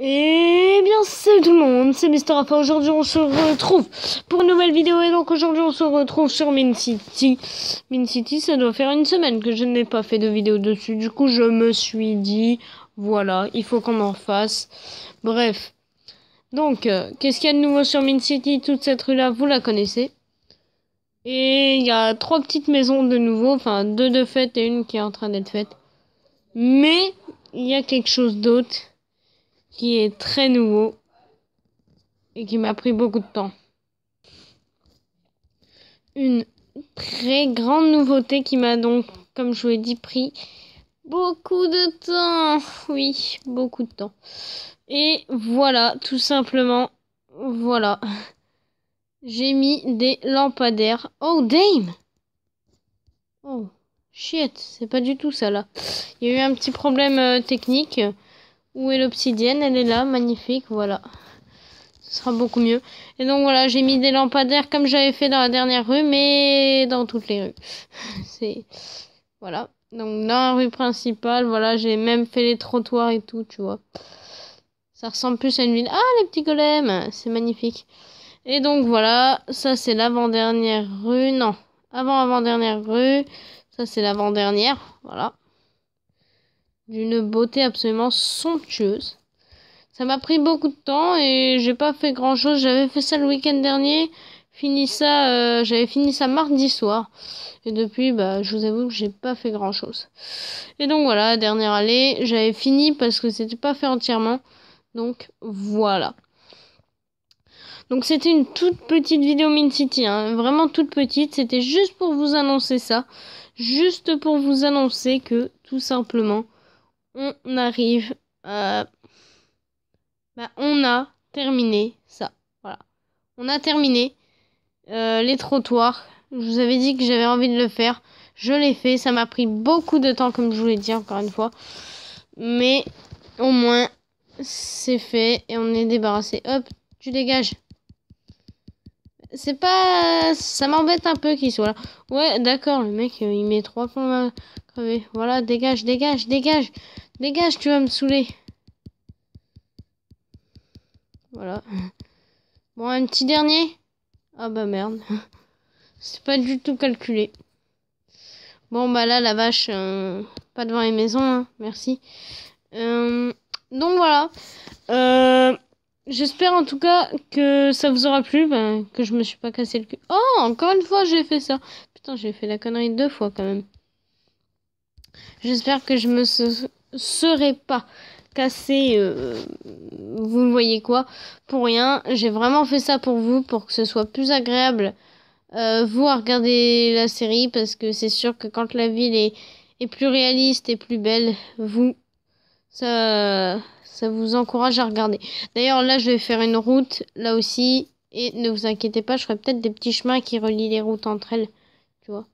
Et eh bien salut tout le monde, c'est Mister Rafa. Aujourd'hui on se retrouve pour une nouvelle vidéo et donc aujourd'hui on se retrouve sur Min City. Min City ça doit faire une semaine que je n'ai pas fait de vidéo dessus. Du coup je me suis dit voilà, il faut qu'on en fasse. Bref. Donc euh, qu'est-ce qu'il y a de nouveau sur Min City Toute cette rue là, vous la connaissez. Et il y a trois petites maisons de nouveau, enfin deux de fête et une qui est en train d'être faite. Mais il y a quelque chose d'autre qui est très nouveau et qui m'a pris beaucoup de temps. Une très grande nouveauté qui m'a donc, comme je vous l'ai dit, pris beaucoup de temps. Oui, beaucoup de temps. Et voilà, tout simplement, voilà. J'ai mis des lampadaires. Oh, dame Oh, shit, c'est pas du tout ça là. Il y a eu un petit problème euh, technique. Où est l'obsidienne Elle est là, magnifique, voilà. Ce sera beaucoup mieux. Et donc voilà, j'ai mis des lampadaires comme j'avais fait dans la dernière rue, mais dans toutes les rues. C'est... Voilà. Donc dans la rue principale, voilà, j'ai même fait les trottoirs et tout, tu vois. Ça ressemble plus à une ville. Ah, les petits golems C'est magnifique. Et donc voilà, ça c'est l'avant-dernière rue. Non, avant-avant-dernière rue. Ça c'est l'avant-dernière, voilà d'une beauté absolument somptueuse. Ça m'a pris beaucoup de temps et j'ai pas fait grand chose. J'avais fait ça le week-end dernier, fini ça, euh, j'avais fini ça mardi soir. Et depuis, bah, je vous avoue que j'ai pas fait grand chose. Et donc voilà, dernière allée, j'avais fini parce que c'était pas fait entièrement. Donc voilà. Donc c'était une toute petite vidéo Min City, hein. vraiment toute petite. C'était juste pour vous annoncer ça, juste pour vous annoncer que tout simplement on arrive euh, Bah, on a terminé ça. Voilà. On a terminé euh, les trottoirs. Je vous avais dit que j'avais envie de le faire. Je l'ai fait. Ça m'a pris beaucoup de temps, comme je vous l'ai dit encore une fois. Mais au moins, c'est fait et on est débarrassé. Hop, tu dégages c'est pas... Ça m'embête un peu qu'il soit là. Ouais, d'accord, le mec, euh, il met trois points. à Voilà, dégage, dégage, dégage. Dégage, tu vas me saouler. Voilà. Bon, un petit dernier. Ah bah merde. C'est pas du tout calculé. Bon, bah là, la vache, euh, pas devant les maisons, hein. merci. Euh, donc voilà. J'espère en tout cas que ça vous aura plu, ben, que je me suis pas cassé le cul. Oh, encore une fois, j'ai fait ça. Putain, j'ai fait la connerie deux fois quand même. J'espère que je me serai pas cassé, euh, vous voyez quoi, pour rien. J'ai vraiment fait ça pour vous, pour que ce soit plus agréable, euh, vous, à regarder la série, parce que c'est sûr que quand la ville est plus réaliste et plus belle, vous, ça, ça vous encourage à regarder. D'ailleurs, là, je vais faire une route, là aussi. Et ne vous inquiétez pas, je ferai peut-être des petits chemins qui relient les routes entre elles. Tu vois.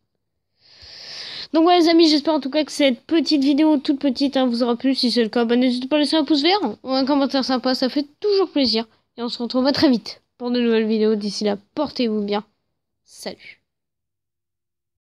Donc voilà ouais, les amis, j'espère en tout cas que cette petite vidéo, toute petite, hein, vous aura plu. Si c'est le cas, ben n'hésitez pas à laisser un pouce vert ou un commentaire sympa, ça fait toujours plaisir. Et on se retrouve très vite pour de nouvelles vidéos. D'ici là, portez-vous bien. Salut